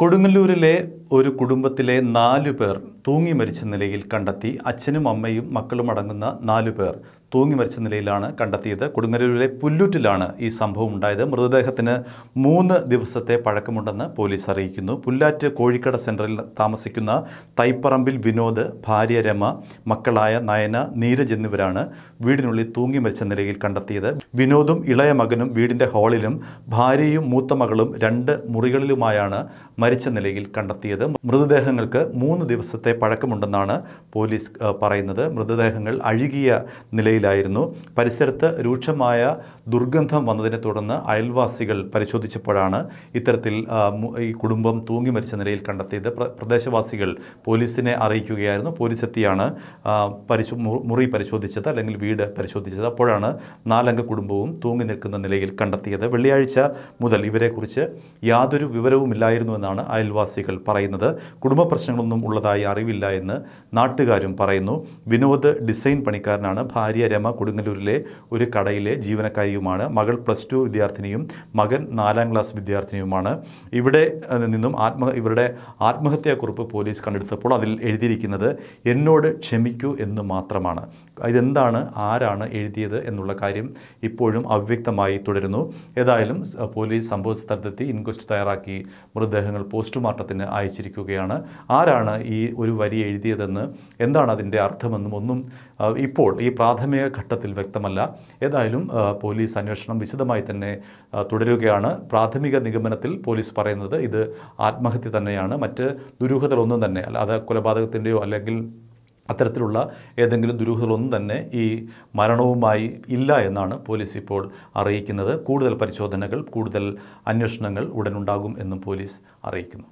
കൊടുങ്ങല്ലൂരിലെ ഒരു കുടുംബത്തിലെ നാലു പേർ തൂങ്ങി മരിച്ച നിലയിൽ കണ്ടെത്തി അച്ഛനും അമ്മയും മക്കളും അടങ്ങുന്ന നാലു പേർ തൂങ്ങി മരിച്ച നിലയിലാണ് കണ്ടെത്തിയത് കൊടുങ്ങരൂരിലെ പുല്ലൂറ്റിലാണ് ഈ സംഭവം ഉണ്ടായത് മൃതദേഹത്തിന് മൂന്ന് ദിവസത്തെ പഴക്കമുണ്ടെന്ന് പോലീസ് അറിയിക്കുന്നു പുല്ലാറ്റ് കോഴിക്കട സെൻറ്ററിൽ താമസിക്കുന്ന തൈപ്പറമ്പിൽ വിനോദ് ഭാര്യ രമ മക്കളായ നയന നീരജ് എന്നിവരാണ് വീടിനുള്ളിൽ തൂങ്ങി മരിച്ച നിലയിൽ കണ്ടെത്തിയത് വിനോദും ഇളയ മകനും വീടിൻ്റെ ഹാളിലും ഭാര്യയും മൂത്ത മകളും രണ്ട് മുറികളിലുമായാണ് മരിച്ച നിലയിൽ കണ്ടെത്തിയത് കണ്ടെത്തിയത് മൃതദേഹങ്ങൾക്ക് മൂന്ന് ദിവസത്തെ പഴക്കമുണ്ടെന്നാണ് പോലീസ് പറയുന്നത് മൃതദേഹങ്ങൾ അഴുകിയ നിലയിലായിരുന്നു പരിസരത്ത് രൂക്ഷമായ ദുർഗന്ധം വന്നതിനെ തുടർന്ന് അയൽവാസികൾ പരിശോധിച്ചപ്പോഴാണ് ഇത്തരത്തിൽ ഈ കുടുംബം തൂങ്ങി മരിച്ച നിലയിൽ കണ്ടെത്തിയത് പ്രദേശവാസികൾ പോലീസിനെ അറിയിക്കുകയായിരുന്നു പോലീസ് എത്തിയാണ് പരിശോ മുറി പരിശോധിച്ചത് അല്ലെങ്കിൽ വീട് പരിശോധിച്ചത് അപ്പോഴാണ് നാലംഗ കുടുംബവും തൂങ്ങി നിൽക്കുന്ന നിലയിൽ കണ്ടെത്തിയത് വെള്ളിയാഴ്ച മുതൽ ഇവരെക്കുറിച്ച് യാതൊരു വിവരവുമില്ലായിരുന്നു എന്നാണ് അയൽവാസികൾ പറയുന്നത് പറയുന്നത് കുടുംബ പ്രശ്നങ്ങളൊന്നും ഉള്ളതായി അറിവില്ല എന്ന് നാട്ടുകാരും പറയുന്നു വിനോദ് ഡിസൈൻ പണിക്കാരനാണ് ഭാര്യ രമ കൊടുങ്ങല്ലൂരിലെ ഒരു കടയിലെ ജീവനക്കാരിയുമാണ് മകൾ പ്ലസ് ടു വിദ്യാർത്ഥിനിയും മകൻ നാലാം ക്ലാസ് വിദ്യാർത്ഥിനിയുമാണ് ഇവിടെ നിന്നും ആത്മ ഇവരുടെ ആത്മഹത്യാക്കുറിപ്പ് പോലീസ് കണ്ടെടുത്തപ്പോൾ അതിൽ എഴുതിയിരിക്കുന്നത് എന്നോട് ക്ഷമിക്കൂ എന്ന് മാത്രമാണ് ഇതെന്താണ് ആരാണ് എഴുതിയത് എന്നുള്ള കാര്യം ഇപ്പോഴും അവ്യക്തമായി തുടരുന്നു ഏതായാലും പോലീസ് സംഭവ സ്ഥലത്തെത്തി ഇൻക്വസ്റ്റ് തയ്യാറാക്കി മൃതദേഹങ്ങൾ പോസ്റ്റ്മോർട്ടത്തിന് അയച്ചിരിക്കുകയാണ് ആരാണ് ഈ ഒരു വരി എഴുതിയതെന്ന് എന്താണ് അതിൻ്റെ അർത്ഥമെന്നും ഒന്നും ഇപ്പോൾ ഈ പ്രാഥമിക ഘട്ടത്തിൽ വ്യക്തമല്ല ഏതായാലും പോലീസ് അന്വേഷണം വിശദമായി തന്നെ തുടരുകയാണ് പ്രാഥമിക നിഗമനത്തിൽ പോലീസ് പറയുന്നത് ഇത് ആത്മഹത്യ തന്നെയാണ് മറ്റ് ദുരൂഹതകളൊന്നും തന്നെ അല്ല അത് കൊലപാതകത്തിൻ്റെയോ അല്ലെങ്കിൽ അത്തരത്തിലുള്ള ഏതെങ്കിലും ദുരൂഹതകളൊന്നും തന്നെ ഈ മരണവുമായി ഇല്ല എന്നാണ് പോലീസ് ഇപ്പോൾ അറിയിക്കുന്നത് കൂടുതൽ പരിശോധനകൾ കൂടുതൽ അന്വേഷണങ്ങൾ ഉടനുണ്ടാകും എന്നും പോലീസ് അറിയിക്കുന്നു